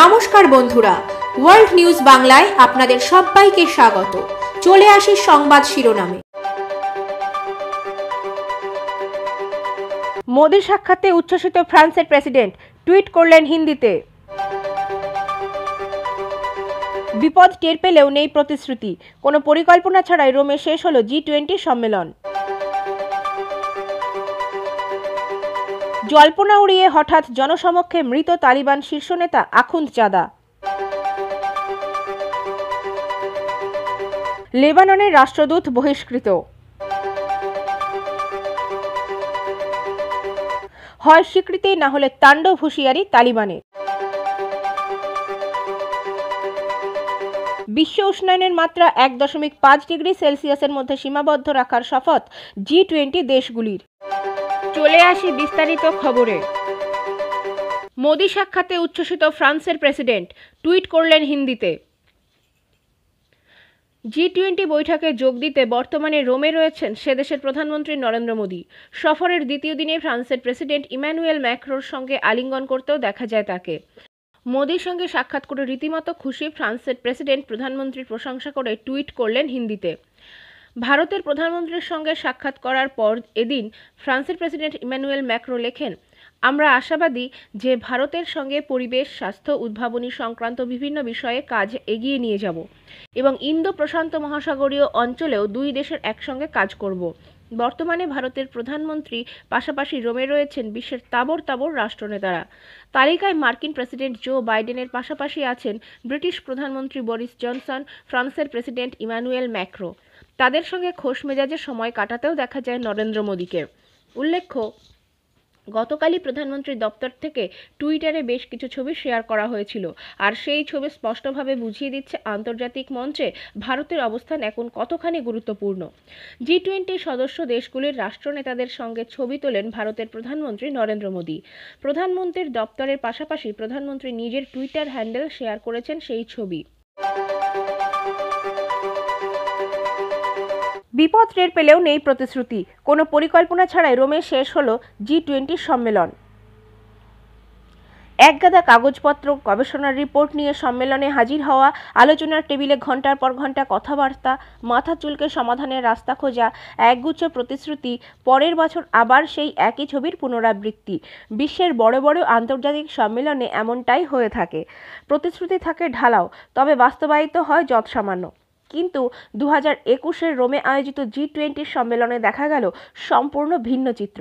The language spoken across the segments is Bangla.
নমস্কার বন্ধুরা ওয়ার্ল্ড নিউজ বাংলায় আপনাদের সবাইকে স্বাগত চলে আসি সংবাদ শিরোনামে মোদীর সাক্ষাতে উচ্ছ্বসিত ফ্রান্সের প্রেসিডেন্ট টুইট করলেন হিন্দিতে বিপদ টের পেলেও নেই প্রতিশ্রুতি কোনো পরিকল্পনা ছাড়াই রোমে শেষ হলো জি টোয়েন্টি সম্মেলন জল্পনা উড়িয়ে হঠাৎ জনসমক্ষে মৃত তালিবান শীর্ষ নেতা আখুন্দ চাঁদা লেবাননের রাষ্ট্রদূত বহিষ্কৃত হয় স্বীকৃতি না হলে তাণ্ডব হুঁশিয়ারি তালিবানের বিশ্ব উষ্ণায়নের মাত্রা এক দশমিক পাঁচ ডিগ্রি সেলসিয়াসের মধ্যে সীমাবদ্ধ রাখার শপথ জি টোয়েন্টি দেশগুলির চলে আসি বিস্তারিত খবরে মোদি সাক্ষাতে উচ্ছ্বসিত ফ্রান্সের প্রেসিডেন্ট টুইট করলেন হিন্দিতে জি টোয়েন্টি বৈঠকে যোগ দিতে বর্তমানে রোমে রয়েছেন সে দেশের প্রধানমন্ত্রী নরেন্দ্র মোদী সফরের দ্বিতীয় দিনে ফ্রান্সের প্রেসিডেন্ট ইম্যানুয়েল ম্যাক্রোর সঙ্গে আলিঙ্গন করতেও দেখা যায় তাকে মোদীর সঙ্গে সাক্ষাৎ করে রীতিমতো খুশি ফ্রান্সের প্রেসিডেন্ট প্রধানমন্ত্রীর প্রশংসা করে টুইট করলেন হিন্দিতে ভারতের প্রধানমন্ত্রীর সঙ্গে সাক্ষাৎ করার পর এদিন ফ্রান্সের প্রেসিডেন্ট ইমানুয়েল ম্যাক্রো লেখেন আমরা আশাবাদী যে ভারতের সঙ্গে পরিবেশ স্বাস্থ্য উদ্ভাবনী সংক্রান্ত বিভিন্ন বিষয়ে কাজ এগিয়ে নিয়ে যাব এবং ইন্দো প্রশান্ত মহাসাগরীয় অঞ্চলেও দুই দেশের একসঙ্গে কাজ করব বর্তমানে ভারতের প্রধানমন্ত্রী পাশাপাশি রোমে রয়েছেন বিশ্বের তাবর তাবর রাষ্ট্রনেতারা তালিকায় মার্কিন প্রেসিডেন্ট জো বাইডেনের পাশাপাশি আছেন ব্রিটিশ প্রধানমন্ত্রী বরিস জনসন ফ্রান্সের প্রেসিডেন্ট ইমানুয়েল ম্যাক্রো তাদের সঙ্গে খোশ মেজাজে সময় কাটাতেও দেখা যায় নরেন্দ্র মোদীকে উল্লেখ্য গতকালই প্রধানমন্ত্রীর দপ্তর থেকে টুইটারে বেশ কিছু ছবি শেয়ার করা হয়েছিল আর সেই ছবি স্পষ্টভাবে বুঝিয়ে দিচ্ছে আন্তর্জাতিক মঞ্চে ভারতের অবস্থান এখন কতখানি গুরুত্বপূর্ণ জি টোয়েন্টি সদস্য দেশগুলির রাষ্ট্রনেতাদের সঙ্গে ছবি তোলেন ভারতের প্রধানমন্ত্রী নরেন্দ্র মোদী প্রধানমন্ত্রীর দপ্তরের পাশাপাশি প্রধানমন্ত্রী নিজের টুইটার হ্যান্ডেল শেয়ার করেছেন সেই ছবি বিপদ টের পেলেও নেই প্রতিশ্রুতি কোনো পরিকল্পনা ছাড়াই রোমে শেষ হলো জি টোয়েন্টি সম্মেলন একগাদা কাগজপত্র গবেষণার রিপোর্ট নিয়ে সম্মেলনে হাজির হওয়া আলোচনার টেবিলে ঘন্টার পর ঘন্টা কথাবার্তা মাথা চুলকে সমাধানের রাস্তা খোঁজা একগুচ্ছ প্রতিশ্রুতি পরের বছর আবার সেই একই ছবির পুনরাবৃত্তি বিশ্বের বড় বড় আন্তর্জাতিক সম্মেলনে এমনটাই হয়ে থাকে প্রতিশ্রুতি থাকে ঢালাও তবে বাস্তবায়িত হয় যৎসামান্য কিন্তু দু হাজার একুশের রোমে আয়োজিত জি টোয়েন্টির সম্মেলনে দেখা গেল সম্পূর্ণ ভিন্ন চিত্র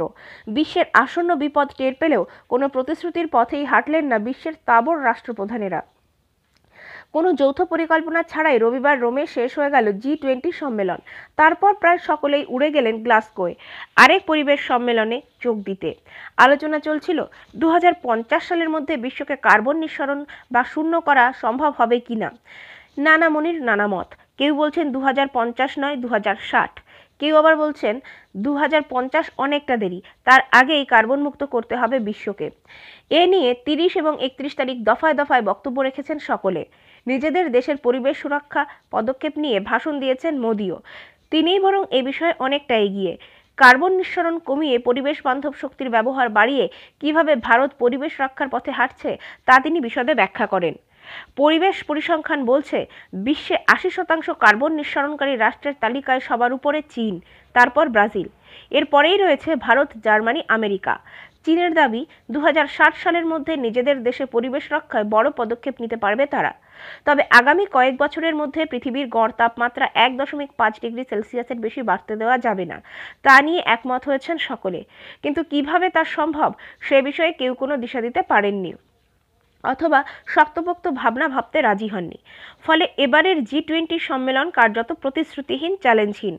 বিশ্বের আসন্ন বিপদ টের পেলেও কোনো প্রতিশ্রুতির পথেই হাঁটলেন না বিশ্বের তাবর রাষ্ট্রপ্রধানেরা কোনো যৌথ পরিকল্পনা ছাড়াই রবিবার রোমে শেষ হয়ে গেল জি টোয়েন্টি সম্মেলন তারপর প্রায় সকলেই উড়ে গেলেন গ্লাসকোয়ে আরেক পরিবেশ সম্মেলনে যোগ দিতে আলোচনা চলছিল দু সালের মধ্যে বিশ্বকে কার্বন নিঃসরণ বা শূন্য করা সম্ভব হবে কি না নানা মনির নানা মত কেউ বলছেন দু নয় দু কেউ আবার বলছেন দু অনেকটা দেরি তার আগেই কার্বন মুক্ত করতে হবে বিশ্বকে এ নিয়ে তিরিশ এবং একত্রিশ তারিখ দফায় দফায় বক্তব্য রেখেছেন সকলে নিজেদের দেশের পরিবেশ সুরক্ষা পদক্ষেপ নিয়ে ভাষণ দিয়েছেন মোদিও তিনিই বরং এ বিষয়ে অনেকটা এগিয়ে কার্বন নিঃসরণ কমিয়ে পরিবেশ বান্ধব শক্তির ব্যবহার বাড়িয়ে কিভাবে ভারত পরিবেশ রক্ষার পথে হাঁটছে তা তিনি বিশদে ব্যাখ্যা করেন পরিবেশ পরিসংখ্যান বলছে বিশ্বে আশি শতাংশ কার্বন নিঃসরণকারী রাষ্ট্রের তালিকায় সবার উপরে চীন তারপর ব্রাজিল এরপরেই রয়েছে ভারত জার্মানি আমেরিকা চীনের দাবি দু সালের মধ্যে নিজেদের দেশে পরিবেশ রক্ষায় বড় পদক্ষেপ নিতে পারবে তারা তবে আগামী কয়েক বছরের মধ্যে পৃথিবীর গড় তাপমাত্রা এক দশমিক পাঁচ ডিগ্রি সেলসিয়াসের বেশি বাড়তে দেওয়া যাবে না তা নিয়ে একমত হয়েছেন সকলে কিন্তু কিভাবে তা সম্ভব সে বিষয়ে কেউ কোনো দিশা দিতে পারেননি অথবা শক্তপোক্ত ভাবনা ভাবতে রাজি হননি ফলে এবারের জি টোয়েন্টি সম্মেলন কার্যত প্রতিশ্রুতিহীন চ্যালেঞ্জহীন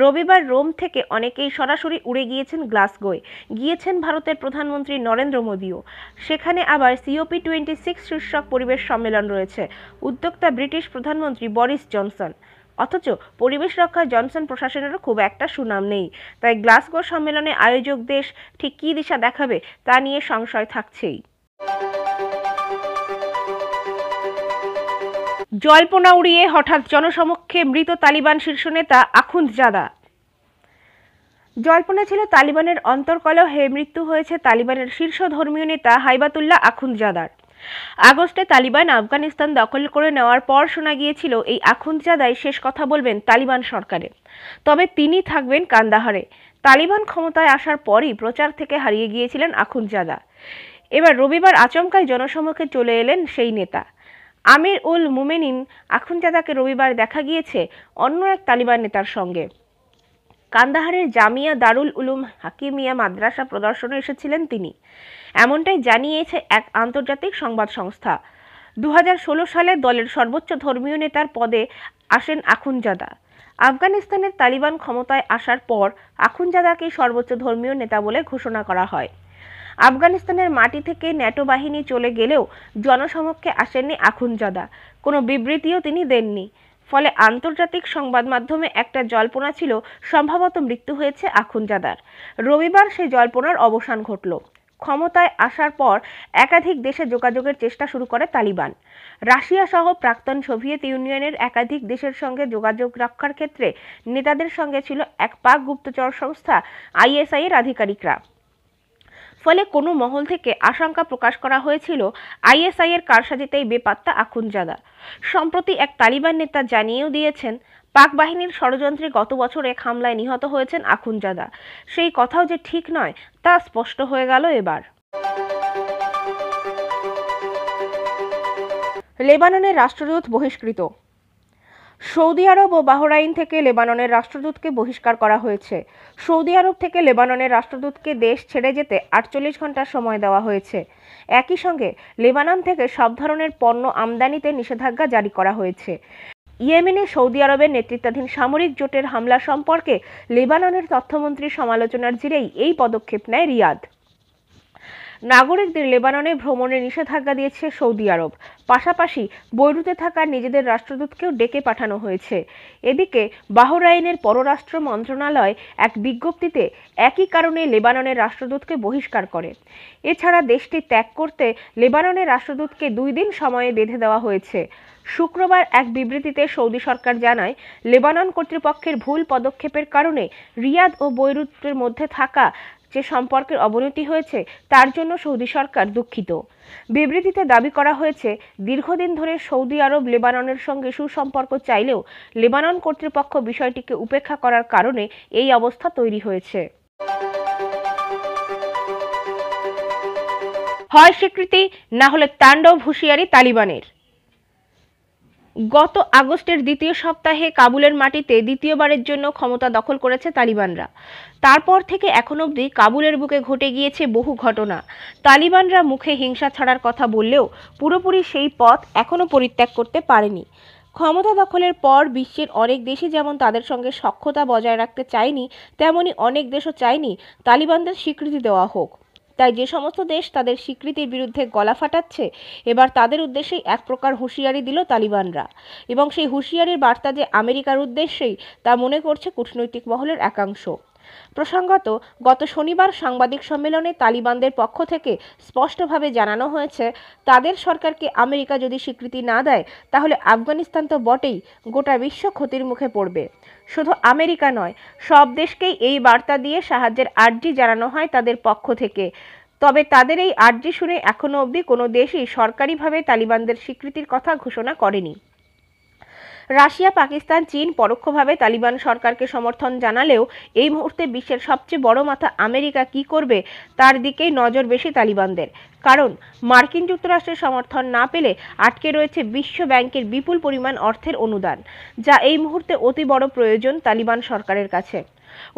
রবিবার রোম থেকে অনেকেই সরাসরি উড়ে গিয়েছেন গ্লাসগোয় গিয়েছেন ভারতের প্রধানমন্ত্রী নরেন্দ্র মোদীও সেখানে আবার সিওপি টোয়েন্টি সিক্স শীর্ষক পরিবেশ সম্মেলন রয়েছে উদ্যোক্তা ব্রিটিশ প্রধানমন্ত্রী বরিস জনসন অথচ পরিবেশ রক্ষায় জনসন প্রশাসনেরও খুব একটা সুনাম নেই তাই গ্লাসগো সম্মেলনে আয়োজক দেশ ঠিক কী দিশা দেখাবে তা নিয়ে সংশয় থাকছেই জল্পনা উড়িয়ে হঠাৎ জনসমক্ষে মৃত তালিবান শীর্ষ নেতা আখুন্দজাদা জল্পনা ছিল তালিবানের হয়ে মৃত্যু হয়েছে তালিবানের শীর্ষ ধর্মীয় নেতা হাইবাতুল্লাহ আখুন্দজাদার আগস্টে তালিবান আফগানিস্তান দখল করে নেওয়ার পর শোনা গিয়েছিল এই আখুন্দজাদাই শেষ কথা বলবেন তালিবান সরকারে তবে তিনি থাকবেন কান্দাহারে তালিবান ক্ষমতায় আসার পরই প্রচার থেকে হারিয়ে গিয়েছিলেন আখুন্দজাদা এবার রবিবার আচমকায় জনসমক্ষে চলে এলেন সেই নেতা আমির উল মুমেনিন আখুনজাদাকে রবিবার দেখা গিয়েছে অন্য এক তালিবান নেতার সঙ্গে কান্দাহারের জামিয়া দারুল উলুম হাকিমিয়া মাদ্রাসা প্রদর্শনে এসেছিলেন তিনি এমনটাই জানিয়েছে এক আন্তর্জাতিক সংবাদ সংস্থা দু সালে দলের সর্বোচ্চ ধর্মীয় নেতার পদে আসেন আখুনজাদা আফগানিস্তানের তালিবান ক্ষমতায় আসার পর আখুনজাদাকে সর্বোচ্চ ধর্মীয় নেতা বলে ঘোষণা করা হয় আফগানিস্তানের মাটি থেকে ন্যাটো বাহিনী চলে গেলেও জনসমক্ষে আসেননি আখুনজাদা কোনো বিবৃতিও তিনি দেননি ফলে আন্তর্জাতিক সংবাদ মাধ্যমে একটা জল্পনা ছিল সম্ভবত মৃত্যু হয়েছে আখুনজাদার রবিবার সেই জল্পনার অবসান ঘটল ক্ষমতায় আসার পর একাধিক দেশে যোগাযোগের চেষ্টা শুরু করে তালিবান রাশিয়া সহ প্রাক্তন সোভিয়েত ইউনিয়নের একাধিক দেশের সঙ্গে যোগাযোগ রক্ষার ক্ষেত্রে নেতাদের সঙ্গে ছিল এক পাক গুপ্তচর সংস্থা আইএসআই এর আধিকারিকরা ফলে কোনো মহল থেকে আশঙ্কা প্রকাশ করা হয়েছিল আইএসআইয়ের কারসাজিতেই বেপাত্তা আখুনজাদা সম্প্রতি এক তালিবান নেতা জানিয়েও দিয়েছেন পাক বাহিনীর ষড়যন্ত্রে গত বছর এক হামলায় নিহত হয়েছেন আখুনজাদা সেই কথাও যে ঠিক নয় তা স্পষ্ট হয়ে গেল এবার লেবাননের রাষ্ট্রদূত বহিষ্কৃত সৌদি আরব ও বাহরাইন থেকে লেবাননের রাষ্ট্রদূতকে বহিষ্কার করা হয়েছে সৌদি আরব থেকে লেবাননের রাষ্ট্রদূতকে দেশ ছেড়ে যেতে আটচল্লিশ ঘন্টার সময় দেওয়া হয়েছে একই সঙ্গে লেবানন থেকে সব ধরনের পণ্য আমদানিতে নিষেধাজ্ঞা জারি করা হয়েছে ইয়েমেনে সৌদি আরবের নেতৃত্বাধীন সামরিক জোটের হামলা সম্পর্কে লেবাননের তথ্যমন্ত্রীর সমালোচনার জিরেই এই পদক্ষেপ নেয় রিয়াদ নাগরিকদের লেবাননে ভ্রমণের নিষেধাজ্ঞা দিয়েছে সৌদি আরব পাশাপাশি বৈরুতে থাকা নিজেদের রাষ্ট্রদূতকেও ডেকে পাঠানো হয়েছে এদিকে বাহরাইনের পররাষ্ট্র মন্ত্রণালয় এক বিজ্ঞপ্তিতে একই কারণে লেবাননের রাষ্ট্রদূতকে বহিষ্কার করে এছাড়া দেশটি ত্যাগ করতে লেবাননের রাষ্ট্রদূতকে দুই দিন সময়ে বেঁধে দেওয়া হয়েছে শুক্রবার এক বিবৃতিতে সৌদি সরকার জানায় লেবানন কর্তৃপক্ষের ভুল পদক্ষেপের কারণে রিয়াদ ও বৈরুতের মধ্যে থাকা যে সম্পর্কের অবনতি হয়েছে তার জন্য সৌদি সরকার দুঃখিত বিবৃতিতে দাবি করা হয়েছে দীর্ঘদিন ধরে সৌদি আরব লেবাননের সঙ্গে সুসম্পর্ক চাইলেও লেবানন কর্তৃপক্ষ বিষয়টিকে উপেক্ষা করার কারণে এই অবস্থা তৈরি হয়েছে হয় স্বীকৃতি না হলে তাণ্ডব হুঁশিয়ারি তালিবানের গত আগস্টের দ্বিতীয় সপ্তাহে কাবুলের মাটিতে দ্বিতীয়বারের জন্য ক্ষমতা দখল করেছে তালিবানরা তারপর থেকে এখন অবধি কাবুলের বুকে ঘটে গিয়েছে বহু ঘটনা তালিবানরা মুখে হিংসা ছাড়ার কথা বললেও পুরোপুরি সেই পথ এখনও পরিত্যাগ করতে পারেনি ক্ষমতা দখলের পর বিশ্বের অনেক দেশই যেমন তাদের সঙ্গে সক্ষতা বজায় রাখতে চায়নি তেমনি অনেক দেশও চায়নি তালিবানদের স্বীকৃতি দেওয়া হোক তাই যে সমস্ত দেশ তাদের স্বীকৃতির বিরুদ্ধে গলা ফাটাচ্ছে এবার তাদের উদ্দেশ্যেই এক প্রকার হুঁশিয়ারি দিল তালিবানরা এবং সেই হুঁশিয়ারির বার্তা যে আমেরিকার উদ্দেশ্যেই তা মনে করছে কূটনৈতিক মহলের একাংশ প্রসঙ্গত গত শনিবার সাংবাদিক সম্মেলনে তালিবানদের পক্ষ থেকে স্পষ্টভাবে জানানো হয়েছে তাদের সরকারকে আমেরিকা যদি স্বীকৃতি না দেয় তাহলে আফগানিস্তান তো বটেই গোটা বিশ্ব ক্ষতির মুখে পড়বে শুধু আমেরিকা নয় সব দেশকেই এই বার্তা দিয়ে সাহায্যের আর্জি জানানো হয় তাদের পক্ষ থেকে তবে তাদের এই আর্জি শুনে এখনও অবধি কোনো দেশই সরকারিভাবে তালিবানদের স্বীকৃতির কথা ঘোষণা করেনি রাশিয়া পাকিস্তান চীন পরোক্ষভাবে তালিবান সরকারকে সমর্থন জানালেও এই মুহূর্তে বিশ্বের সবচেয়ে বড় মাথা আমেরিকা কি করবে তার দিকেই নজর বেশি তালিবানদের কারণ মার্কিন যুক্তরাষ্ট্রের সমর্থন না পেলে আটকে রয়েছে বিশ্ব ব্যাংকের বিপুল পরিমাণ অর্থের অনুদান যা এই মুহূর্তে অতি বড় প্রয়োজন তালিবান সরকারের কাছে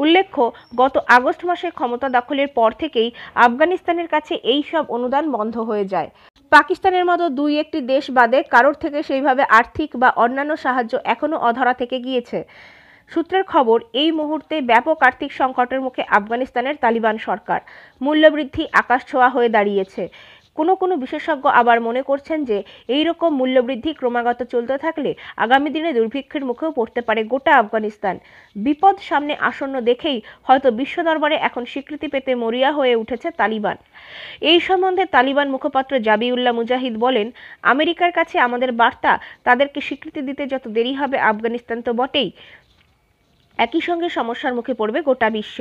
উল্লেখ্য গত আগস্ট মাসে ক্ষমতা দখলের পর থেকেই আফগানিস্তানের কাছে এই সব অনুদান বন্ধ হয়ে যায় পাকিস্তানের মতো দুই একটি দেশ বাদে কারোর থেকে সেইভাবে আর্থিক বা অন্যান্য সাহায্য এখনও অধরা থেকে গিয়েছে সূত্রের খবর এই মুহূর্তে ব্যাপক আর্থিক সংকটের মুখে আফগানিস্তানের তালিবান সরকার মূল্যবৃদ্ধি আকাশ ছোঁয়া হয়ে দাঁড়িয়েছে কোনো কোনো বিশেষজ্ঞ আবার মনে করছেন যে এই রকম মূল্যবৃদ্ধি ক্রমাগত চলতে থাকলে আগামী দিনে দুর্ভিক্ষের মুখেও পড়তে পারে গোটা আফগানিস্তান বিপদ সামনে আসন্ন দেখেই হয়তো বিশ্ব দরবারে এখন স্বীকৃতি পেতে মরিয়া হয়ে উঠেছে তালিবান এই সম্বন্ধে তালিবান মুখপাত্র জাবিউল্লাহ মুজাহিদ বলেন আমেরিকার কাছে আমাদের বার্তা তাদেরকে স্বীকৃতি দিতে যত দেরি হবে আফগানিস্তান তো বটেই একই সঙ্গে সমস্যার মুখে পড়বে গোটা বিশ্ব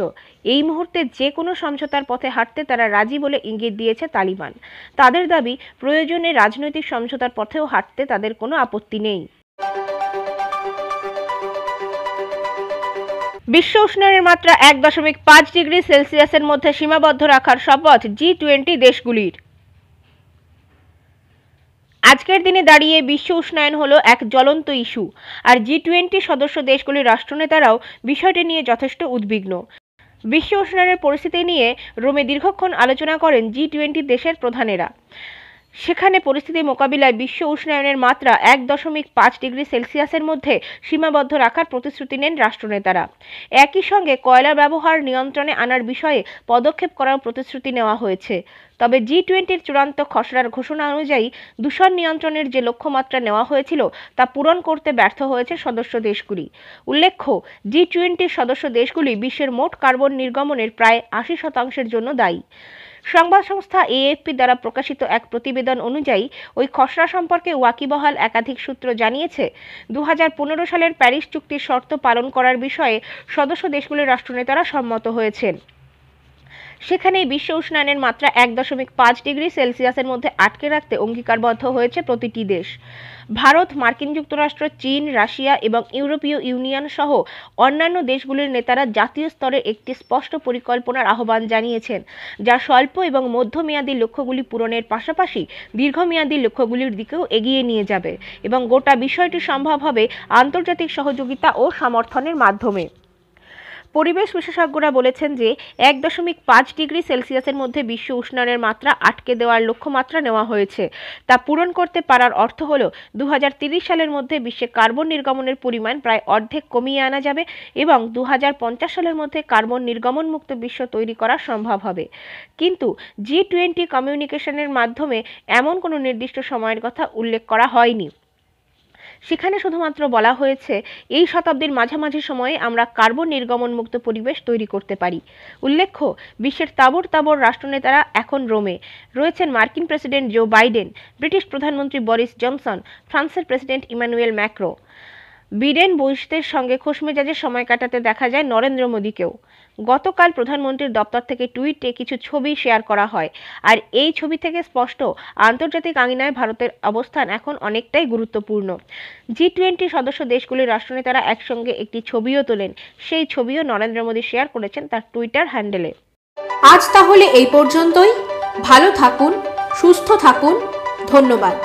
এই মুহূর্তে যে কোনো সমঝোতার পথে হাঁটতে তারা রাজি বলে ইঙ্গিত দিয়েছে তালিবান তাদের দাবি প্রয়োজনে রাজনৈতিক সমঝোতার পথেও হাঁটতে তাদের কোনো আপত্তি নেই বিশ্ব উষ্ণায়নের মাত্রা এক দশমিক পাঁচ ডিগ্রি সেলসিয়াসের মধ্যে সীমাবদ্ধ রাখার শপথ জি টোয়েন্টি দেশগুলির আজকের দিনে দাঁড়িয়ে বিশ্ব উষ্ণায়ন হলো এক জ্বলন্ত ইস্যু আর জি টোয়েন্টি সদস্য দেশগুলির রাষ্ট্রনেতারাও বিষয়টি নিয়ে যথেষ্ট উদ্বিগ্ন বিশ্ব উষ্ণায়নের পরিস্থিতি নিয়ে রোমে দীর্ঘক্ষণ আলোচনা করেন জি টোয়েন্টি দেশের প্রধানেরা সেখানে পরিস্থিতি মোকাবিলায় বিশ্ব উষ্ণায়নের মাত্রা এক দশমিক পাঁচ ডিগ্রি সেলসিয়াসের মধ্যে সীমাবদ্ধ রাখার প্রতিশ্রুতি নেন রাষ্ট্রনেতারা একই সঙ্গে কয়লা ব্যবহার নিয়ন্ত্রণে আনার বিষয়ে পদক্ষেপ করার প্রতিশ্রুতি নেওয়া হয়েছে তবে জি টোয়েন্টির চূড়ান্ত খসড়ার ঘোষণা অনুযায়ী দূষণ নিয়ন্ত্রণের যে লক্ষ্যমাত্রা নেওয়া হয়েছিল তা পূরণ করতে ব্যর্থ হয়েছে সদস্য দেশগুলি উল্লেখ্য জি টোয়েন্টির সদস্য দেশগুলি বিশ্বের মোট কার্বন নির্গমনের প্রায় আশি শতাংশের জন্য দায়ী সংবাদ সংস্থা এএফপি দ্বারা প্রকাশিত এক প্রতিবেদন অনুযায়ী ওই খসড়া সম্পর্কে ওয়াকিবহাল একাধিক সূত্র জানিয়েছে দু সালের প্যারিস চুক্তির শর্ত পালন করার বিষয়ে সদস্য দেশগুলির রাষ্ট্রনেতারা সম্মত হয়েছেন সেখানে বিশ্ব উষ্ণায়নের মাত্রা এক দশমিক পাঁচ ডিগ্রি সেলসিয়াসের মধ্যে আটকে রাখতে অঙ্গীকারবদ্ধ হয়েছে প্রতিটি দেশ ভারত মার্কিন যুক্তরাষ্ট্র চীন রাশিয়া এবং ইউরোপীয় ইউনিয়ন সহ অন্যান্য দেশগুলির নেতারা জাতীয় স্তরে একটি স্পষ্ট পরিকল্পনার আহ্বান জানিয়েছেন যা স্বল্প এবং মধ্যমেয়াদী লক্ষ্যগুলি পূরণের পাশাপাশি দীর্ঘমেয়াদী লক্ষ্যগুলির দিকেও এগিয়ে নিয়ে যাবে এবং গোটা বিষয়টি সম্ভব হবে আন্তর্জাতিক সহযোগিতা ও সমর্থনের মাধ্যমে পরিবেশ বিশেষজ্ঞরা বলেছেন যে এক দশমিক পাঁচ ডিগ্রি সেলসিয়াসের মধ্যে বিশ্ব উষ্ণায়নের মাত্রা আটকে দেওয়ার লক্ষ্যমাত্রা নেওয়া হয়েছে তা পূরণ করতে পারার অর্থ হল দু সালের মধ্যে বিশ্বে কার্বন নির্গমনের পরিমাণ প্রায় অর্ধেক কমিয়ে আনা যাবে এবং দু সালের মধ্যে কার্বন নির্গমন মুক্ত বিশ্ব তৈরি করা সম্ভব হবে কিন্তু জি টোয়েন্টি কমিউনিকেশনের মাধ্যমে এমন কোনো নির্দিষ্ট সময়ের কথা উল্লেখ করা হয়নি সেখানে শুধুমাত্র বলা হয়েছে এই শতাব্দীর মাঝামাঝি সময়ে আমরা কার্বন নির্গমনমুক্ত পরিবেশ তৈরি করতে পারি উল্লেখ্য বিশ্বের তাবর তাবর রাষ্ট্রনেতারা এখন রোমে রয়েছেন মার্কিন প্রেসিডেন্ট জো বাইডেন ব্রিটিশ প্রধানমন্ত্রী বরিস জনসন ফ্রান্সের প্রেসিডেন্ট ইমানুয়েল ম্যাক্রো বিডেন বৈশদের সঙ্গে খোশমেজাজের সময় কাটাতে দেখা যায় নরেন্দ্র মোদীকেও গতকাল প্রধানমন্ত্রীর দপ্তর থেকে টুইটে কিছু ছবি শেয়ার করা হয় আর এই ছবি থেকে স্পষ্ট আন্তর্জাতিক আঙিনায় ভারতের অবস্থান এখন অনেকটাই গুরুত্বপূর্ণ জি টোয়েন্টি সদস্য দেশগুলির রাষ্ট্রনেতারা একসঙ্গে একটি ছবিও তোলেন সেই ছবিও নরেন্দ্র মোদী শেয়ার করেছেন তার টুইটার হ্যান্ডেলে আজ তাহলে এই পর্যন্তই ভালো থাকুন সুস্থ থাকুন ধন্যবাদ